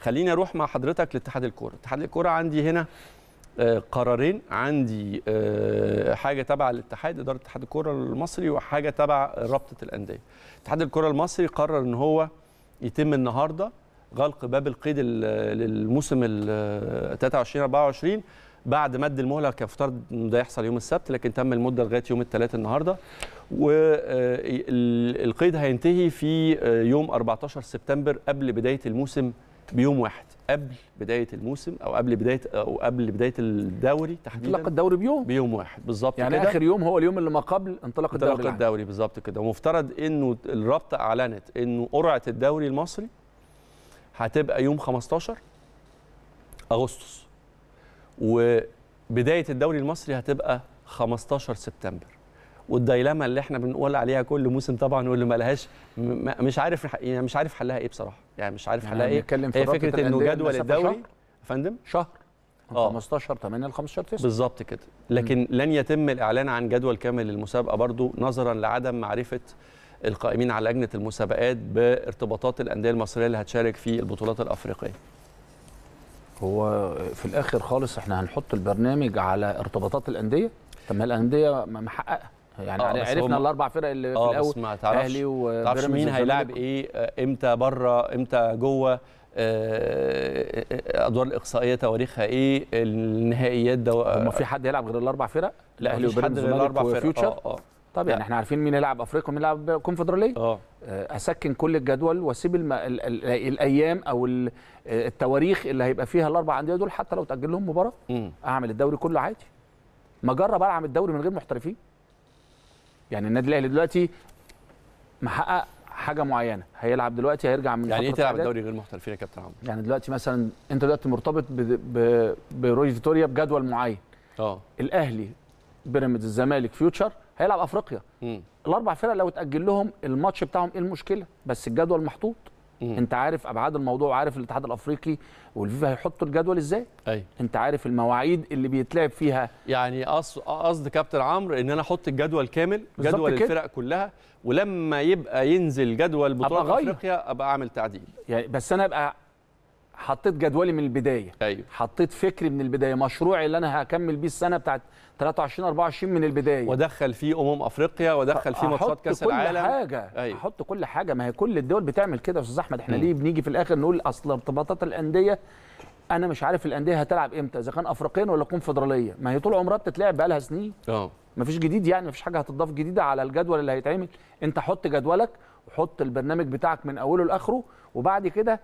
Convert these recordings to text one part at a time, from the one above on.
خليني اروح مع حضرتك لاتحاد الكوره اتحاد الكوره عندي هنا آه، قرارين عندي آه، حاجه تبع الاتحاد اداره اتحاد الكوره المصري وحاجه تبع رابطه الانديه اتحاد الكوره المصري قرر ان هو يتم النهارده غلق باب القيد للموسم ال 23 آه، 24 بعد مد المهله كان افترض ان ده يحصل يوم السبت لكن تم المده لغايه يوم الثلاث النهارده والقيد هينتهي في يوم 14 سبتمبر قبل بدايه الموسم بيوم واحد قبل بدايه الموسم او قبل بدايه او قبل بدايه الدوري تحديدا انطلاق الدوري بيوم بيوم واحد بالظبط يعني كده. اخر يوم هو اليوم اللي ما قبل انطلاق الدوري انطلاق يعني. الدوري بالظبط كده ومفترض انه الرابطه اعلنت انه قرعه الدوري المصري هتبقى يوم 15 اغسطس وبدايه الدوري المصري هتبقى 15 سبتمبر والدايلاما اللي احنا بنقول عليها كل موسم طبعا واللي لهاش مش عارف يعني مش عارف حلها ايه بصراحه يعني مش عارف يعني حلها ايه هي فكره انه جدول الدوري يا فندم شهر 15 8 ل 15 9 بالظبط كده لكن م. لن يتم الاعلان عن جدول كامل للمسابقه برضو نظرا لعدم معرفه القائمين على لجنه المسابقات بارتباطات الانديه المصريه اللي هتشارك في البطولات الافريقيه هو في الاخر خالص احنا هنحط البرنامج على ارتباطات الانديه طب ما الانديه محققه يعني آه عرفنا الاربع فرق اللي آه في الاول ما تعرفش اهلي وبيراميدز مين هيلاعب إيه،, ايه امتى بره امتى جوه آه، آه، آه، ادوار الاقصائيه تواريخها ايه النهائيات ده هم في حد يلعب غير الاربع فرق الاهلي وبيراميدز الاربع فرق اه اه طب يعني, يعني احنا عارفين مين يلعب افريقيا ومين يلعب كونفدراليه اه اسكن كل الجدول واسيب الم... ال... ال... الايام او التواريخ اللي هيبقى فيها الاربع انديه دول حتى لو تاجل لهم مباراه اعمل الدوري كله عادي ما اجرب العب الدوري من غير محترفين يعني النادي الاهلي دلوقتي محقق حاجه معينه هيلعب دلوقتي هيرجع من يعني ايه تلعب الدوري غير محترفين يا كابتن عمرو يعني دلوقتي مثلا انت دلوقتي مرتبط بروي فيتوريا بجدول معين اه الاهلي بيراميدز الزمالك فيوتشر هيلعب افريقيا الاربع فرق لو اتاجل لهم الماتش بتاعهم ايه المشكله بس الجدول محطوط مم. انت عارف ابعاد الموضوع وعارف الاتحاد الافريقي والفيفا هيحطوا الجدول ازاي أي. أيوه. انت عارف المواعيد اللي بيتلعب فيها يعني قصد كابتن عمرو ان انا احط الجدول كامل جدول كده. الفرق كلها ولما يبقى ينزل جدول بطوله افريقيا ابقى اعمل تعديل يعني بس انا ابقى حطيت جدولي من البدايه أيوه. حطيت فكري من البدايه مشروعي اللي انا هكمل بيه السنه بتاعت 23 24 من البدايه ودخل فيه امم افريقيا ودخل فيه ماتشات كاس العالم احط كل حاجه أيوه. احط كل حاجه ما هي كل الدول بتعمل كده يا استاذ احمد احنا م. ليه بنيجي في الاخر نقول اصل ارتباطات الانديه انا مش عارف الانديه هتلعب امتى اذا كان افريقيا ولا كونفدراليه ما هي طول عمرها بتتلعب بقى لها سنين اه مفيش جديد يعني مفيش حاجه هتضاف جديده على الجدول اللي هيتعمل انت حط جدولك وحط البرنامج بتاعك من اوله لاخره وبعد كده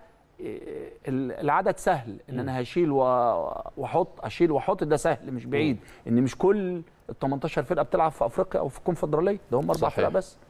العدد سهل ان انا هشيل واحط اشيل واحط ده سهل مش بعيد ان مش كل ال 18 فرقه بتلعب في افريقيا او في الكونفدراليه ده هم اربع فرق بس